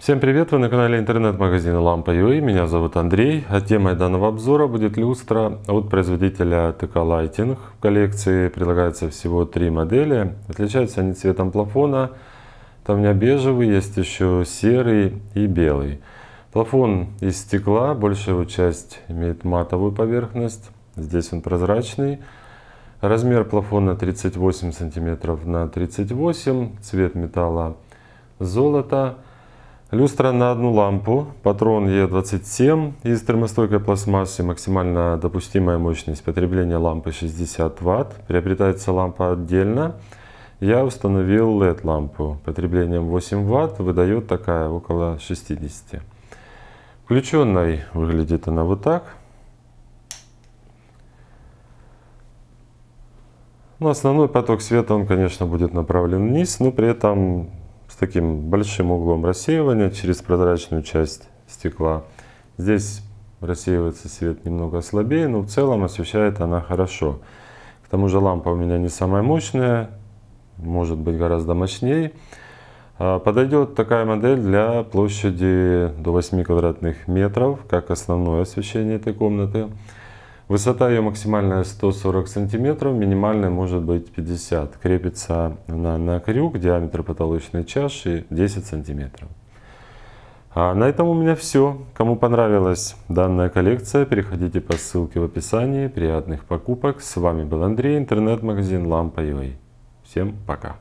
Всем привет! Вы на канале интернет-магазина Lampa.ua. Меня зовут Андрей. А темой данного обзора будет люстра от производителя TK Lighting. В коллекции предлагается всего три модели. Отличаются они цветом плафона. Там у меня бежевый, есть еще серый и белый. Плафон из стекла. Большая его часть имеет матовую поверхность. Здесь он прозрачный. Размер плафона 38 см на 38 Цвет металла золото. Люстра на одну лампу, патрон Е27 из термостойкой пластмассы, максимально допустимая мощность потребления лампы 60 Вт. Приобретается лампа отдельно. Я установил LED-лампу потреблением 8 Вт, выдает такая около 60. Включенной выглядит она вот так. Но ну, основной поток света, он, конечно, будет направлен вниз, но при этом таким большим углом рассеивания через прозрачную часть стекла. Здесь рассеивается свет немного слабее, но в целом освещает она хорошо. К тому же лампа у меня не самая мощная, может быть гораздо мощнее. А, подойдет такая модель для площади до 8 квадратных метров, как основное освещение этой комнаты. Высота ее максимальная 140 сантиметров, минимальная может быть 50. Крепится она на крюк, диаметр потолочной чаши 10 сантиметров. А на этом у меня все. Кому понравилась данная коллекция, переходите по ссылке в описании. Приятных покупок. С вами был Андрей, интернет-магазин Лампа.ua. Всем пока.